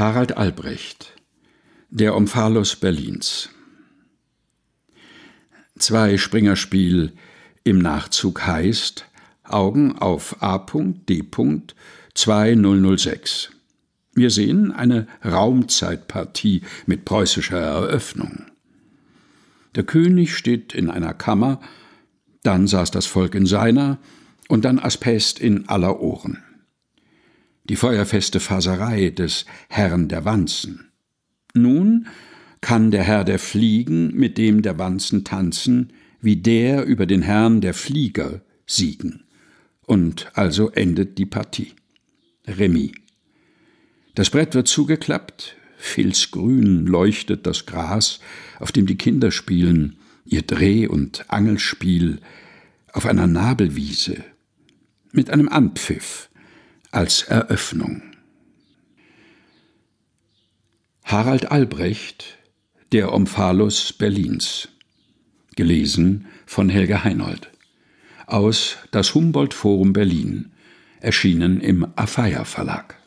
Harald Albrecht Der Omphalos Berlins Zwei Springerspiel im Nachzug heißt Augen auf A.D.2006. Wir sehen eine Raumzeitpartie mit preußischer Eröffnung. Der König steht in einer Kammer, dann saß das Volk in seiner und dann Aspest in aller Ohren die feuerfeste Faserei des Herrn der Wanzen. Nun kann der Herr der Fliegen mit dem der Wanzen tanzen, wie der über den Herrn der Flieger siegen. Und also endet die Partie. Remis. Das Brett wird zugeklappt, filzgrün leuchtet das Gras, auf dem die Kinder spielen, ihr Dreh- und Angelspiel, auf einer Nabelwiese. Mit einem Anpfiff als Eröffnung. Harald Albrecht, Der Omphalus Berlins. Gelesen von Helge Heinold. Aus Das Humboldt Forum Berlin. Erschienen im Afeier Verlag.